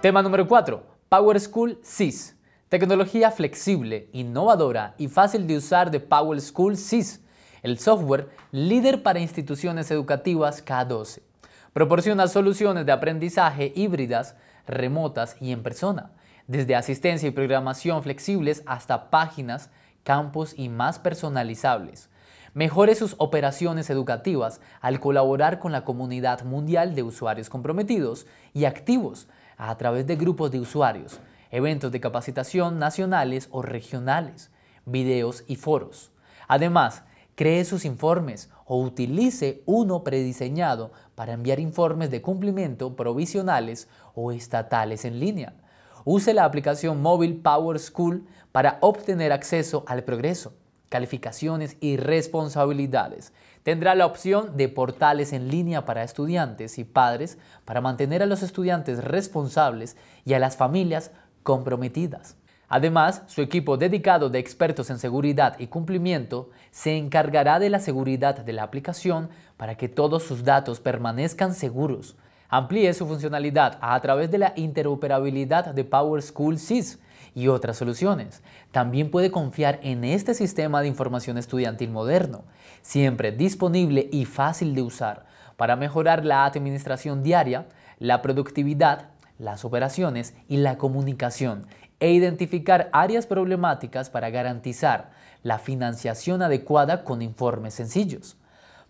Tema número 4. PowerSchool SIS. Tecnología flexible, innovadora y fácil de usar de PowerSchool SIS, el software líder para instituciones educativas K12. Proporciona soluciones de aprendizaje híbridas, remotas y en persona, desde asistencia y programación flexibles hasta páginas, campos y más personalizables. Mejore sus operaciones educativas al colaborar con la comunidad mundial de usuarios comprometidos y activos a través de grupos de usuarios, eventos de capacitación nacionales o regionales, videos y foros. Además, cree sus informes o utilice uno prediseñado para enviar informes de cumplimiento provisionales o estatales en línea. Use la aplicación móvil Power School para obtener acceso al progreso calificaciones y responsabilidades. Tendrá la opción de portales en línea para estudiantes y padres para mantener a los estudiantes responsables y a las familias comprometidas. Además, su equipo dedicado de expertos en seguridad y cumplimiento se encargará de la seguridad de la aplicación para que todos sus datos permanezcan seguros, Amplíe su funcionalidad a través de la interoperabilidad de PowerSchool SIS y otras soluciones. También puede confiar en este sistema de información estudiantil moderno, siempre disponible y fácil de usar para mejorar la administración diaria, la productividad, las operaciones y la comunicación e identificar áreas problemáticas para garantizar la financiación adecuada con informes sencillos.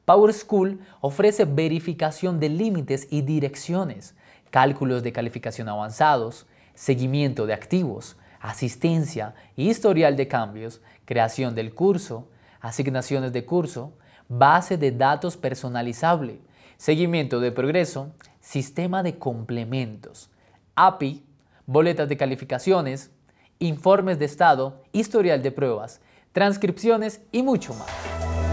PowerSchool ofrece verificación de límites y direcciones, cálculos de calificación avanzados, seguimiento de activos, asistencia, historial de cambios, creación del curso, asignaciones de curso, base de datos personalizable, seguimiento de progreso, sistema de complementos, API, boletas de calificaciones, informes de estado, historial de pruebas, transcripciones y mucho más.